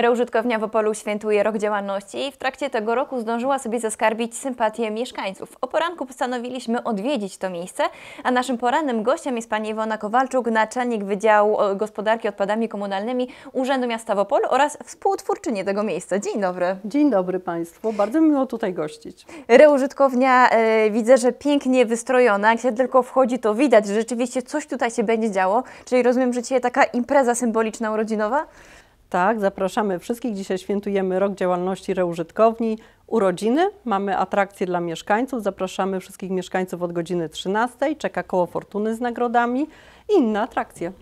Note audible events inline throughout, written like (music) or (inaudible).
Reużytkownia w Opolu świętuje rok działalności i w trakcie tego roku zdążyła sobie zaskarbić sympatię mieszkańców. O poranku postanowiliśmy odwiedzić to miejsce, a naszym porannym gościem jest pani Iwona Kowalczuk, naczelnik Wydziału e, Gospodarki Odpadami Komunalnymi Urzędu Miasta w Opolu oraz współtwórczyni tego miejsca. Dzień dobry. Dzień dobry Państwu. Bardzo miło tutaj gościć. Reużytkownia y, e, widzę, że pięknie wystrojona. Jak się tylko wchodzi, to widać, że rzeczywiście coś tutaj się będzie działo. Czyli rozumiem, że dzisiaj taka impreza symboliczna urodzinowa? Tak, zapraszamy wszystkich. Dzisiaj świętujemy rok działalności reużytkowni, urodziny. Mamy atrakcje dla mieszkańców. Zapraszamy wszystkich mieszkańców od godziny 13. Czeka koło fortuny z nagrodami i inne atrakcje.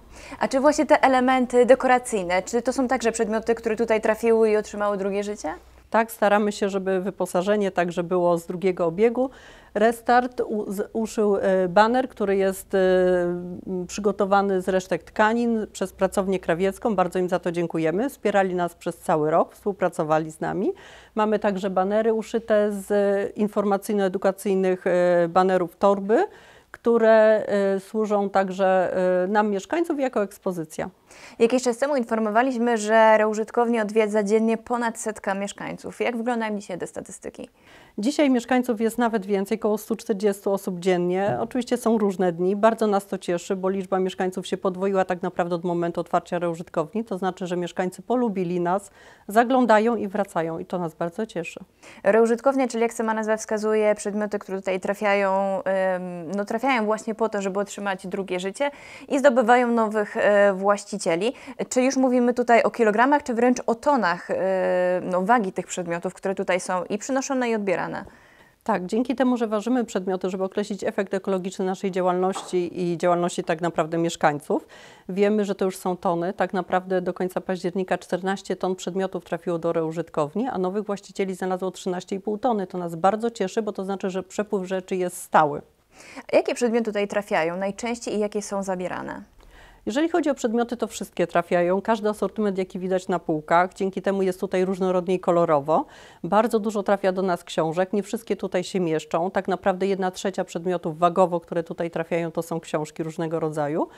A czy właśnie te elementy dekoracyjne, czy to są także przedmioty, które tutaj trafiły i otrzymały drugie życie? Tak, staramy się, żeby wyposażenie także było z drugiego obiegu. Restart uszył e, baner, który jest e, przygotowany z resztek tkanin przez pracownię krawiecką. Bardzo im za to dziękujemy. Wspierali nas przez cały rok, współpracowali z nami. Mamy także banery uszyte z informacyjno-edukacyjnych e, banerów torby które y, służą także y, nam mieszkańców jako ekspozycja. Jakiś czas temu informowaliśmy, że reużytkownie odwiedza dziennie ponad setka mieszkańców. Jak wyglądają dzisiaj te statystyki? Dzisiaj mieszkańców jest nawet więcej, około 140 osób dziennie. Oczywiście są różne dni. Bardzo nas to cieszy, bo liczba mieszkańców się podwoiła tak naprawdę od momentu otwarcia reużytkowni. To znaczy, że mieszkańcy polubili nas, zaglądają i wracają i to nas bardzo cieszy. Reużytkownie, czyli jak sama nazwa wskazuje, przedmioty, które tutaj trafiają, no trafiają trafiają właśnie po to, żeby otrzymać drugie życie i zdobywają nowych e, właścicieli. Czy już mówimy tutaj o kilogramach, czy wręcz o tonach e, no, wagi tych przedmiotów, które tutaj są i przynoszone i odbierane? Tak, dzięki temu, że ważymy przedmioty, żeby określić efekt ekologiczny naszej działalności i działalności tak naprawdę mieszkańców, wiemy, że to już są tony. Tak naprawdę do końca października 14 ton przedmiotów trafiło do reużytkowni, a nowych właścicieli znalazło 13,5 tony. To nas bardzo cieszy, bo to znaczy, że przepływ rzeczy jest stały. A jakie przedmioty tutaj trafiają najczęściej i jakie są zabierane? Jeżeli chodzi o przedmioty, to wszystkie trafiają. Każdy asortyment, jaki widać na półkach, dzięki temu jest tutaj różnorodnie i kolorowo. Bardzo dużo trafia do nas książek, nie wszystkie tutaj się mieszczą. Tak naprawdę jedna trzecia przedmiotów wagowo, które tutaj trafiają, to są książki różnego rodzaju.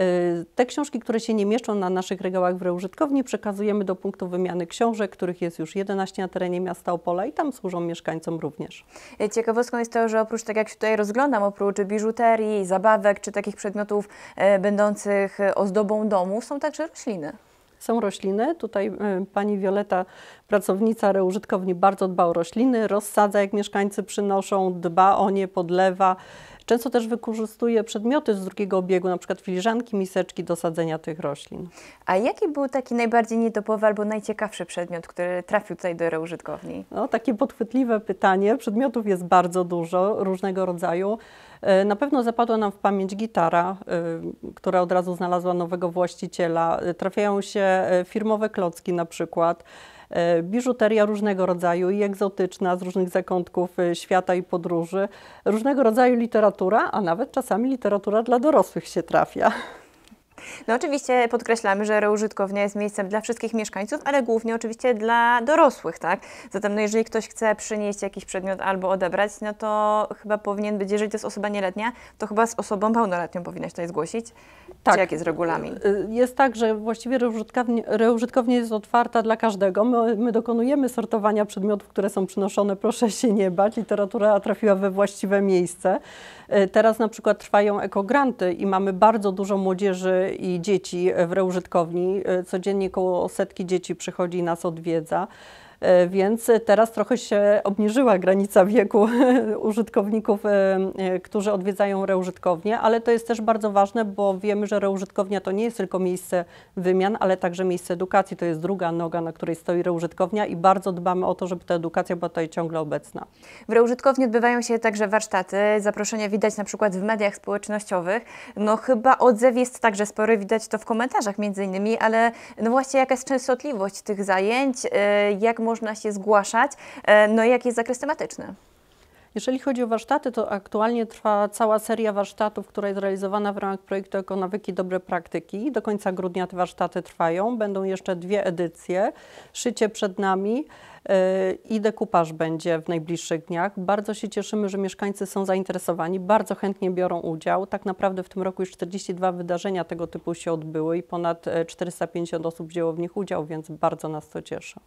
Y, te książki, które się nie mieszczą na naszych regałach w reużytkowni, przekazujemy do punktu wymiany książek, których jest już 11 na terenie miasta Opola i tam służą mieszkańcom również. Y, ciekawostką jest to, że oprócz, tak jak się tutaj rozglądam, oprócz biżuterii, zabawek czy takich przedmiotów y, będących ozdobą domu, są także rośliny. Są rośliny. Tutaj pani Wioleta, pracownica reużytkowni, bardzo dba o rośliny, rozsadza jak mieszkańcy przynoszą, dba o nie, podlewa. Często też wykorzystuje przedmioty z drugiego obiegu, na przykład filiżanki, miseczki do sadzenia tych roślin. A jaki był taki najbardziej nietopowy albo najciekawszy przedmiot, który trafił tutaj do reużytkowni? No, takie podchwytliwe pytanie. Przedmiotów jest bardzo dużo, różnego rodzaju. E, na pewno zapadła nam w pamięć gitara, e, która od razu znalazła nowego właściciela. E, trafiają się firmowe klocki na przykład. E, biżuteria różnego rodzaju i egzotyczna z różnych zakątków e, świata i podróży, różnego rodzaju literatura, a nawet czasami literatura dla dorosłych się trafia. No oczywiście podkreślamy, że reużytkownia jest miejscem dla wszystkich mieszkańców, ale głównie oczywiście dla dorosłych, tak? Zatem no jeżeli ktoś chce przynieść jakiś przedmiot albo odebrać, no to chyba powinien być, jeżeli to jest osoba nieletnia, to chyba z osobą pełnoletnią powinnaś tutaj zgłosić. Tak. Czy jaki jest regulamin? Y, y, jest tak, że właściwie reużytkownia, reużytkownia jest otwarta dla każdego. My, my dokonujemy sortowania przedmiotów, które są przynoszone. Proszę się nie bać, literatura trafiła we właściwe miejsce. Y, teraz na przykład trwają ekogranty i mamy bardzo dużo młodzieży i dzieci w reużytkowni. Codziennie koło setki dzieci przychodzi i nas odwiedza. E, więc teraz trochę się obniżyła granica wieku (laughs) użytkowników, e, e, którzy odwiedzają reużytkownię, ale to jest też bardzo ważne, bo wiemy, że reużytkownia to nie jest tylko miejsce wymian, ale także miejsce edukacji. To jest druga noga, na której stoi reużytkownia i bardzo dbamy o to, żeby ta edukacja była tutaj ciągle obecna. W reużytkowni odbywają się także warsztaty, zaproszenia widać na przykład w mediach społecznościowych. No chyba odzew jest także spory, widać to w komentarzach między innymi, ale no właśnie jaka jest częstotliwość tych zajęć, jak można można się zgłaszać, e, no i jaki jest zakres tematyczny? Jeżeli chodzi o warsztaty, to aktualnie trwa cała seria warsztatów, która jest realizowana w ramach projektu Ekonawyki Dobre Praktyki. Do końca grudnia te warsztaty trwają. Będą jeszcze dwie edycje. Szycie przed nami y, i dekupaż będzie w najbliższych dniach. Bardzo się cieszymy, że mieszkańcy są zainteresowani, bardzo chętnie biorą udział. Tak naprawdę w tym roku już 42 wydarzenia tego typu się odbyły i ponad 450 y, osób wzięło w nich udział, więc bardzo nas to cieszy.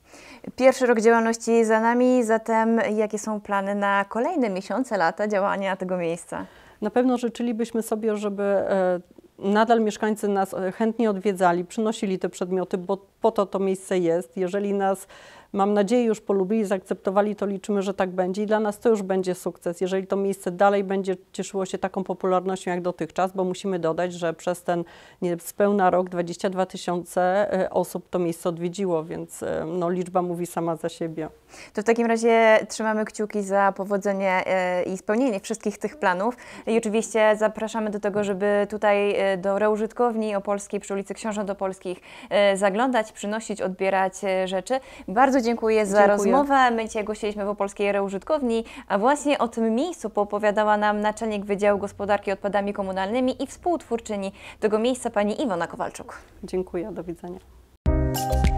Pierwszy rok działalności za nami, zatem jakie są plany na kolejne? kolejne miesiące, lata działania tego miejsca? Na pewno życzylibyśmy sobie, żeby e, nadal mieszkańcy nas e, chętnie odwiedzali, przynosili te przedmioty, bo po to to miejsce jest. Jeżeli nas mam nadzieję, już polubili, zaakceptowali, to liczymy, że tak będzie i dla nas to już będzie sukces, jeżeli to miejsce dalej będzie cieszyło się taką popularnością jak dotychczas, bo musimy dodać, że przez ten niespełna rok 22 tysiące e, osób to miejsce odwiedziło, więc e, no, liczba mówi sama za siebie. To w takim razie trzymamy kciuki za powodzenie e, i spełnienie wszystkich tych planów i oczywiście zapraszamy do tego, żeby tutaj do reużytkowni Opolskiej przy ulicy Książąt Opolskich zaglądać, przynosić, odbierać rzeczy. Bardzo dziękuję za dziękuję. rozmowę. My cię gościliśmy w Polskiej Erę Użytkowni, a właśnie o tym miejscu poopowiadała nam naczelnik Wydziału Gospodarki Odpadami Komunalnymi i współtwórczyni tego miejsca pani Iwona Kowalczuk. Dziękuję, do widzenia.